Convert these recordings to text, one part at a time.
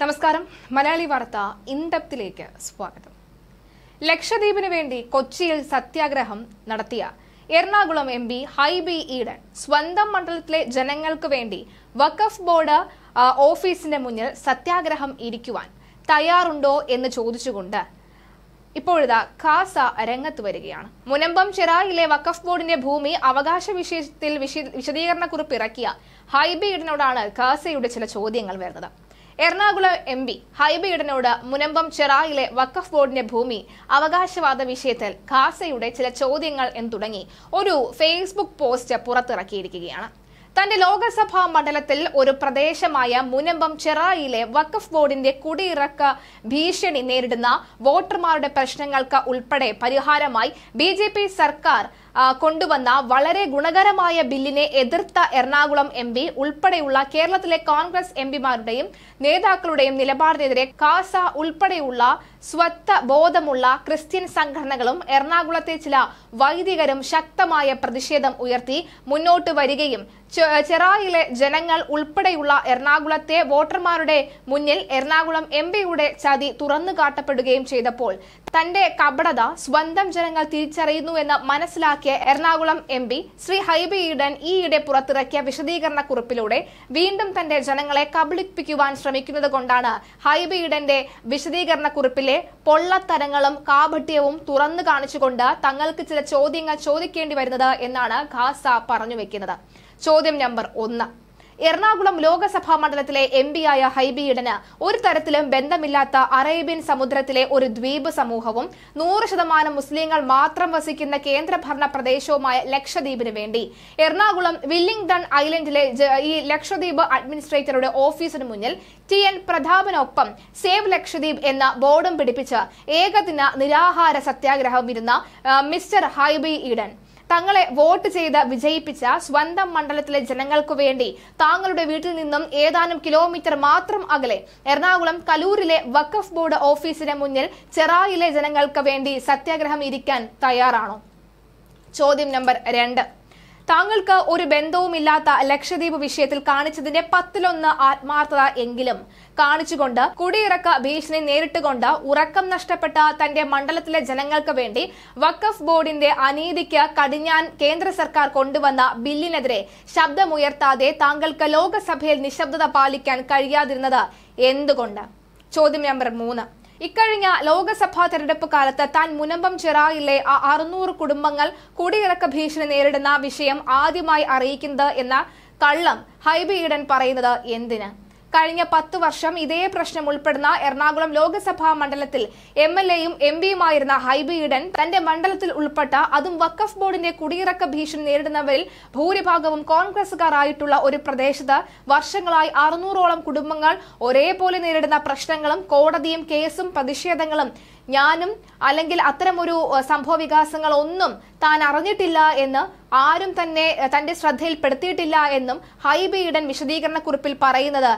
നമസ്കാരം മലയാളി വാർത്ത ഇൻഡപ്തിലേക്ക് സ്വാഗതം ലക്ഷദ്വീപിന് വേണ്ടി കൊച്ചിയിൽ സത്യാഗ്രഹം നടത്തിയ എറണാകുളം എം പി ഹൈബി ഈഡൻ സ്വന്തം മണ്ഡലത്തിലെ ജനങ്ങൾക്ക് വേണ്ടി വഖഫ് ബോർഡ് ഓഫീസിന്റെ മുന്നിൽ സത്യാഗ്രഹം ഇരിക്കുവാൻ തയ്യാറുണ്ടോ എന്ന് ചോദിച്ചുകൊണ്ട് ഇപ്പോഴിതാ കാസ രംഗത്ത് വരികയാണ് മുനമ്പം ചെറായിലെ വഖഫ് ബോർഡിന്റെ ഭൂമി അവകാശ വിഷയത്തിൽ വിശദീകരണക്കുറിപ്പ് ഇറക്കിയ ഹൈബി ഈഡനോടാണ് കാസയുടെ ചില ചോദ്യങ്ങൾ വരുന്നത് എറണാകുളം എം പി ഹൈബീഡനോട് മുനമ്പം ചെറായിലെ വഖഫ് ബോർഡിന്റെ ഭൂമി അവകാശവാദ വിഷയത്തിൽ ഖാസയുടെ ചില ചോദ്യങ്ങൾ എന്ന് തുടങ്ങി ഒരു ഫേസ്ബുക്ക് പോസ്റ്റ് പുറത്തിറക്കിയിരിക്കുകയാണ് തന്റെ ലോകസഭാ മണ്ഡലത്തിൽ ഒരു പ്രദേശമായ മുനമ്പം ചെറായിലെ വഖഫ് ബോർഡിന്റെ കുടിയിറക്ക ഭീഷണി നേരിടുന്ന വോട്ടർമാരുടെ പ്രശ്നങ്ങൾക്ക് ഉൾപ്പെടെ പരിഹാരമായി ബി സർക്കാർ കൊണ്ടുവന്ന വളരെ ഗുണകരമായ ബില്ലിനെ എതിർത്ത എറണാകുളം എം പി ഉൾപ്പെടെയുള്ള കേരളത്തിലെ കോൺഗ്രസ് എം പിമാരുടെയും നേതാക്കളുടെയും നിലപാടിനെതിരെ കാസ ഉൾപ്പെടെയുള്ള സ്വത്ത ബോധമുള്ള ക്രിസ്ത്യൻ സംഘടനകളും എറണാകുളത്തെ ചില വൈദികരും ശക്തമായ പ്രതിഷേധം ഉയർത്തി മുന്നോട്ട് വരികയും ചെറായിലെ ജനങ്ങൾ ഉൾപ്പെടെയുള്ള എറണാകുളത്തെ വോട്ടർമാരുടെ മുന്നിൽ എറണാകുളം എം പിയുടെ ചതി തുറന്നു കാട്ടപ്പെടുകയും ചെയ്തപ്പോൾ തന്റെ കപടത സ്വന്തം ജനങ്ങൾ എന്ന് മനസ്സിലാക്കിയ എറണാകുളം എം പി ശ്രീ ഹൈബി ഈഡൻ ഈയിടെ പുറത്തിറക്കിയ വിശദീകരണ കുറിപ്പിലൂടെ വീണ്ടും തന്റെ ജനങ്ങളെ കബളിപ്പിക്കുവാൻ ശ്രമിക്കുന്നത് കൊണ്ടാണ് ഹൈബി ഈഡന്റെ വിശദീകരണ കുറിപ്പിലെ പൊള്ളത്തരങ്ങളും കാപട്യവും തുറന്നു കാണിച്ചുകൊണ്ട് തങ്ങൾക്ക് ചില ചോദ്യങ്ങൾ ചോദിക്കേണ്ടി വരുന്നത് എന്നാണ് ഖാസ പറഞ്ഞു വെക്കുന്നത് ചോദ്യം നമ്പർ ഒന്ന് എറണാകുളം ലോകസഭാ മണ്ഡലത്തിലെ എം പിയായ ഹൈബിയിടന് ഒരു തരത്തിലും ബന്ധമില്ലാത്ത അറേബ്യൻ സമുദ്രത്തിലെ ഒരു ദ്വീപ് സമൂഹവും നൂറ് ശതമാനം മുസ്ലിങ്ങൾ മാത്രം വസിക്കുന്ന കേന്ദ്രഭരണ പ്രദേശവുമായ ലക്ഷദ്വീപിന് വേണ്ടി എറണാകുളം വില്ലിംഗ്ടൺ ഐലൻഡിലെ ഈ ലക്ഷദ്വീപ് അഡ്മിനിസ്ട്രേറ്ററുടെ ഓഫീസിന് മുന്നിൽ ടി എൻ പ്രതാപനൊപ്പം സേവ് ലക്ഷദ്വീപ് എന്ന ബോർഡും പിടിപ്പിച്ച് ഏകദിന നിരാഹാര സത്യാഗ്രഹം ഇരുന്ന മിസ്റ്റർ ഹൈബി ഈഡൻ തങ്ങളെ വോട്ട് ചെയ്ത് വിജയിപ്പിച്ച സ്വന്തം മണ്ഡലത്തിലെ ജനങ്ങൾക്കു വേണ്ടി താങ്കളുടെ വീട്ടിൽ നിന്നും ഏതാനും കിലോമീറ്റർ മാത്രം അകലെ എറണാകുളം കലൂരിലെ വഖഫ് ബോർഡ് ഓഫീസിന് മുന്നിൽ ചെറായിലെ ജനങ്ങൾക്ക് വേണ്ടി സത്യാഗ്രഹം ഇരിക്കാൻ തയ്യാറാണോ ചോദ്യം നമ്പർ രണ്ട് താങ്കൾക്ക് ഒരു ബന്ധവുമില്ലാത്ത ലക്ഷദ്വീപ് വിഷയത്തിൽ കാണിച്ചതിന്റെ പത്തിലൊന്ന് ആത്മാർത്ഥത എങ്കിലും കാണിച്ചുകൊണ്ട് കുടിയിറക്ക ഭീഷണി നേരിട്ടുകൊണ്ട് ഉറക്കം നഷ്ടപ്പെട്ട തന്റെ മണ്ഡലത്തിലെ ജനങ്ങൾക്ക് വേണ്ടി വഖഫ് ബോർഡിന്റെ അനീതിക്ക് കടിഞ്ഞാൻ കേന്ദ്ര സർക്കാർ കൊണ്ടുവന്ന ബില്ലിനെതിരെ ശബ്ദമുയർത്താതെ താങ്കൾക്ക് ലോകസഭയിൽ നിശബ്ദത പാലിക്കാൻ കഴിയാതിരുന്നത് എന്തുകൊണ്ട് ചോദ്യം നമ്പർ മൂന്ന് ഇക്കഴിഞ്ഞ ലോകസഭാ തെരഞ്ഞെടുപ്പ് കാലത്ത് താൻ മുനമ്പം ചെറായിലെ ആ അറുന്നൂറ് കുടുംബങ്ങൾ കുടിയിറക്ക ഭീഷണി നേരിടുന്ന വിഷയം ആദ്യമായി അറിയിക്കുന്നത് എന്ന കള്ളം ഹൈബി ഈഡൻ പറയുന്നത് എന്തിന് കഴിഞ്ഞ പത്ത് വർഷം ഇതേ പ്രശ്നം ഉൾപ്പെടുന്ന എറണാകുളം ലോക്സഭാ മണ്ഡലത്തിൽ എം എൽ എയും എം പിയുമായിരുന്ന ഹൈബി ഇടൻ തന്റെ മണ്ഡലത്തിൽ ഉൾപ്പെട്ട അതും വഖഫ് ബോർഡിന്റെ കുടിയിറക്ക ഭീഷണി നേരിടുന്നവരിൽ ഭൂരിഭാഗവും കോൺഗ്രസുകാരായിട്ടുള്ള ഒരു പ്രദേശത്ത് വർഷങ്ങളായി അറുന്നൂറോളം കുടുംബങ്ങൾ ഒരേപോലെ നേരിടുന്ന പ്രശ്നങ്ങളും കോടതിയും കേസും പ്രതിഷേധങ്ങളും ഞാനും അല്ലെങ്കിൽ അത്തരമൊരു സംഭവ വികാസങ്ങളൊന്നും താൻ അറിഞ്ഞിട്ടില്ല എന്ന് ആരും തന്നെ തന്റെ ശ്രദ്ധയിൽപ്പെടുത്തിയിട്ടില്ല എന്നും ഹൈബി ഇടൻ വിശദീകരണക്കുറിപ്പിൽ പറയുന്നത്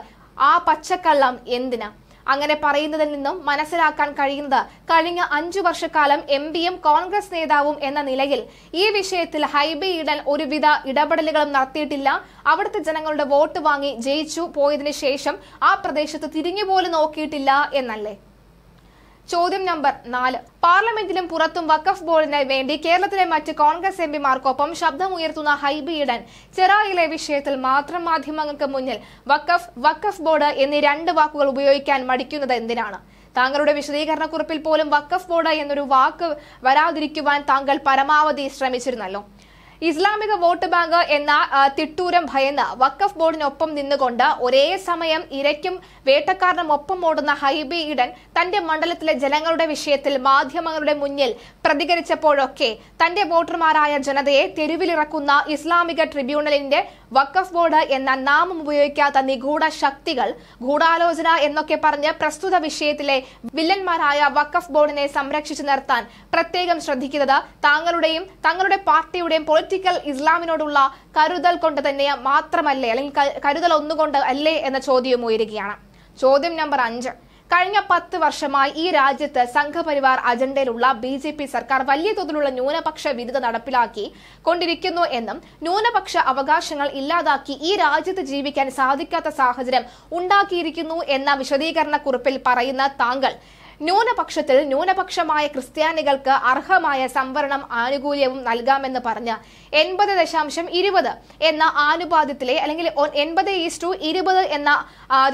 ആ പച്ചക്കള്ളം എന്തിനാ അങ്ങനെ പറയുന്നതിൽ നിന്നും മനസ്സിലാക്കാൻ കഴിയുന്നത് കഴിഞ്ഞ അഞ്ചു വർഷക്കാലം എം പിയും കോൺഗ്രസ് നേതാവും എന്ന നിലയിൽ ഈ വിഷയത്തിൽ ഹൈബി ഈഡൻ ഒരുവിധ ഇടപെടലുകളും നടത്തിയിട്ടില്ല അവിടുത്തെ ജനങ്ങളുടെ വോട്ട് വാങ്ങി ജയിച്ചു പോയതിനു ശേഷം ആ പ്രദേശത്ത് തിരിഞ്ഞുപോലും നോക്കിയിട്ടില്ല എന്നല്ലേ ചോദ്യം നമ്പർ നാല് പാർലമെന്റിലും പുറത്തും വഖഫ് ബോർഡിന് വേണ്ടി കേരളത്തിലെ മറ്റ് കോൺഗ്രസ് എംപിമാർക്കൊപ്പം ശബ്ദമുയർത്തുന്ന ഹൈബി ഇടൻ ചെറായിലെ വിഷയത്തിൽ മാത്രം മാധ്യമങ്ങൾക്ക് മുന്നിൽ വഖഫ് വഖഫ് ബോർഡ് എന്നീ രണ്ട് വാക്കുകൾ ഉപയോഗിക്കാൻ മടിക്കുന്നത് എന്തിനാണ് താങ്കളുടെ വിശദീകരണക്കുറിപ്പിൽ പോലും വഖഫ് ബോർഡ് എന്നൊരു വാക്ക് വരാതിരിക്കുവാൻ താങ്കൾ പരമാവധി ശ്രമിച്ചിരുന്നല്ലോ ഇസ്ലാമിക വോട്ട് ബാങ്ക് എന്ന തിട്ടൂരം ഭയന്ന് വഖഫ് ബോർഡിനൊപ്പം നിന്നുകൊണ്ട് ഒരേ സമയം ഇരയ്ക്കും വേട്ടക്കാരനും ഒപ്പം ഓടുന്ന ഹൈബി ഇടൻ തന്റെ മണ്ഡലത്തിലെ ജനങ്ങളുടെ വിഷയത്തിൽ മാധ്യമങ്ങളുടെ മുന്നിൽ പ്രതികരിച്ചപ്പോഴൊക്കെ തന്റെ വോട്ടർമാരായ ജനതയെ തെരുവിലിറക്കുന്ന ഇസ്ലാമിക ട്രിബ്യൂണലിന്റെ വഖഫ് ബോർഡ് എന്ന നാമം ഉപയോഗിക്കാത്ത നിഗൂഢ ശക്തികൾ ഗൂഢാലോചന എന്നൊക്കെ പറഞ്ഞ് പ്രസ്തുത വിഷയത്തിലെ വില്ലന്മാരായ വഖഫ് ബോർഡിനെ സംരക്ഷിച്ചു നിർത്താൻ പ്രത്യേകം ശ്രദ്ധിക്കുന്നത് താങ്കളുടെയും തങ്ങളുടെ പാർട്ടിയുടെയും പൊളിറ്റിക്കൽ ഇസ്ലാമിനോടുള്ള കരുതൽ കൊണ്ട് തന്നെ മാത്രമല്ലേ അല്ലെങ്കിൽ കരുതൽ ഒന്നുകൊണ്ട് അല്ലേ എന്ന ചോദ്യം ഉയരുകയാണ് ചോദ്യം നമ്പർ അഞ്ച് കഴിഞ്ഞ പത്ത് വർഷമായി ഈ രാജ്യത്ത് സംഘപരിവാർ അജണ്ടയിലുള്ള ബി ജെ പി സർക്കാർ വലിയ തോതിലുള്ള ന്യൂനപക്ഷ വിരുദ്ധ നടപ്പിലാക്കി കൊണ്ടിരിക്കുന്നു എന്നും ന്യൂനപക്ഷ അവകാശങ്ങൾ ഇല്ലാതാക്കി ഈ രാജ്യത്ത് ജീവിക്കാൻ സാധിക്കാത്ത സാഹചര്യം ഉണ്ടാക്കിയിരിക്കുന്നു എന്ന വിശദീകരണ കുറിപ്പിൽ പറയുന്ന താങ്കൾ ന്യൂനപക്ഷത്തിൽ ന്യൂനപക്ഷമായ ക്രിസ്ത്യാനികൾക്ക് അർഹമായ സംവരണം ആനുകൂല്യവും നൽകാമെന്ന് പറഞ്ഞ് എൺപത് ദശാംശം ഇരുപത് എന്ന ആനുപാതത്തിലെ അല്ലെങ്കിൽ എൺപത് ടു ഇരുപത് എന്ന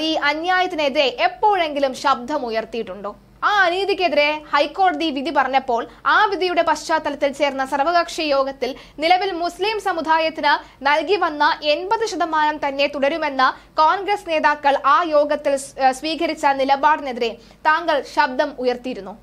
ഈ അന്യായത്തിനെതിരെ എപ്പോഴെങ്കിലും ശബ്ദമുയർത്തിയിട്ടുണ്ടോ ആ അനീതിക്കെതിരെ ഹൈക്കോടതി വിധി പറഞ്ഞപ്പോൾ ആ വിധിയുടെ പശ്ചാത്തലത്തിൽ ചേർന്ന സർവകക്ഷി യോഗത്തിൽ നിലവിൽ മുസ്ലിം സമുദായത്തിന് നൽകി വന്ന എൺപത് ശതമാനം തന്നെ തുടരുമെന്ന കോൺഗ്രസ് നേതാക്കൾ ആ യോഗത്തിൽ സ്വീകരിച്ച നിലപാടിനെതിരെ താങ്കൾ ശബ്ദം ഉയർത്തിയിരുന്നു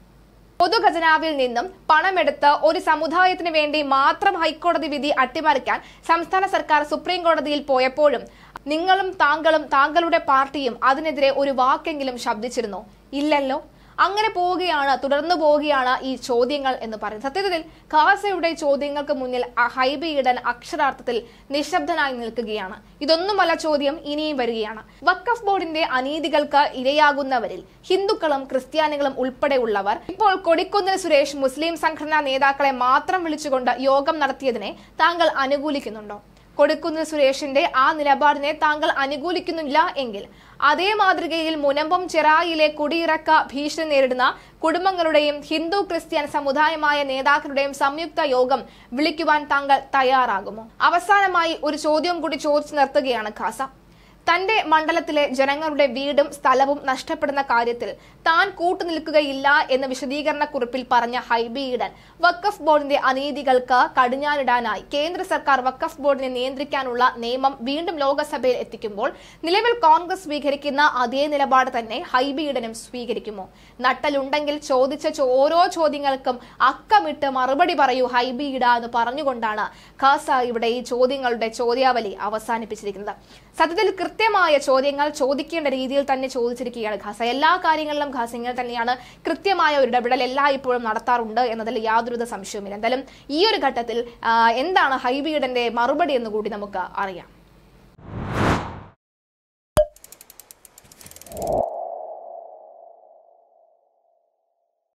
പൊതുഖജനാവിൽ നിന്നും പണമെടുത്ത് ഒരു സമുദായത്തിന് വേണ്ടി മാത്രം ഹൈക്കോടതി വിധി അട്ടിമറിക്കാൻ സംസ്ഥാന സർക്കാർ സുപ്രീം കോടതിയിൽ പോയപ്പോഴും നിങ്ങളും താങ്കളും താങ്കളുടെ പാർട്ടിയും അതിനെതിരെ ഒരു വാക്കെങ്കിലും ശബ്ദിച്ചിരുന്നു ഇല്ലല്ലോ അങ്ങനെ പോവുകയാണ് തുടർന്നു പോവുകയാണ് ഈ ചോദ്യങ്ങൾ എന്ന് പറയുന്നത് സത്യത്തിൽ ഖാസയുടെ ചോദ്യങ്ങൾക്ക് മുന്നിൽ ഹൈബി അക്ഷരാർത്ഥത്തിൽ നിശബ്ദനായി നിൽക്കുകയാണ് ഇതൊന്നുമല്ല ചോദ്യം ഇനിയും വരികയാണ് വക്കഫ് ബോർഡിന്റെ അനീതികൾക്ക് ഇരയാകുന്നവരിൽ ഹിന്ദുക്കളും ക്രിസ്ത്യാനികളും ഉൾപ്പെടെയുള്ളവർ ഇപ്പോൾ കൊടിക്കുന്നിൽ സുരേഷ് മുസ്ലിം സംഘടനാ നേതാക്കളെ മാത്രം വിളിച്ചുകൊണ്ട് യോഗം നടത്തിയതിനെ താങ്കൾ അനുകൂലിക്കുന്നുണ്ടോ കൊടുക്കുന്ന സുരേഷിന്റെ ആ നിലപാടിനെ താങ്കൾ അനുകൂലിക്കുന്നില്ല എങ്കിൽ അതേ മാതൃകയിൽ മുനമ്പം ചെറായിലെ കുടിയിറക്ക ഭീഷണി നേരിടുന്ന കുടുംബങ്ങളുടെയും ഹിന്ദു ക്രിസ്ത്യൻ സമുദായമായ നേതാക്കളുടെയും സംയുക്ത യോഗം വിളിക്കുവാൻ താങ്കൾ തയ്യാറാകുമോ അവസാനമായി ഒരു ചോദ്യം കൂടി ചോദിച്ചു നിർത്തുകയാണ് ഖാസ തന്റെ മണ്ഡലത്തിലെ ജനങ്ങളുടെ വീടും സ്ഥലവും നഷ്ടപ്പെടുന്ന കാര്യത്തിൽ താൻ കൂട്ടുനിൽക്കുകയില്ല എന്ന് വിശദീകരണ കുറിപ്പിൽ പറഞ്ഞ ഹൈബി ഈഡൻ വക്കഫ് ബോർഡിന്റെ അനീതികൾക്ക് കടിഞ്ഞാനിടാനായി കേന്ദ്ര സർക്കാർ വക്കഫ് ബോർഡിനെ നിയന്ത്രിക്കാനുള്ള നിയമം വീണ്ടും ലോകസഭയിൽ എത്തിക്കുമ്പോൾ നിലവിൽ കോൺഗ്രസ് സ്വീകരിക്കുന്ന അതേ നിലപാട് തന്നെ ഹൈബി ഈഡനും സ്വീകരിക്കുമോ നട്ടലുണ്ടെങ്കിൽ ചോദിച്ച ഓരോ ചോദ്യങ്ങൾക്കും അക്കമിട്ട് മറുപടി പറയൂ ഹൈബി ഈഡ എന്ന് പറഞ്ഞുകൊണ്ടാണ് ഖാസ ഇവിടെ ഈ ചോദ്യങ്ങളുടെ ചോദ്യാവലി അവസാനിപ്പിച്ചിരിക്കുന്നത് സത്യത്തിൽ കൃത്യമായ ചോദ്യങ്ങൾ ചോദിക്കേണ്ട രീതിയിൽ തന്നെ ചോദിച്ചിരിക്കുകയാണ് ഖാസ എല്ലാ കാര്യങ്ങളിലും ഖാസ ഇങ്ങനെ തന്നെയാണ് കൃത്യമായ ഒരു ഇടപെടൽ ഇപ്പോഴും നടത്താറുണ്ട് എന്നതിൽ യാതൊരുവിധ സംശയവുമില്ല എന്തായാലും ഈ ഒരു ഘട്ടത്തിൽ എന്താണ് ഹൈബീഡന്റെ മറുപടി എന്ന് കൂടി നമുക്ക് അറിയാം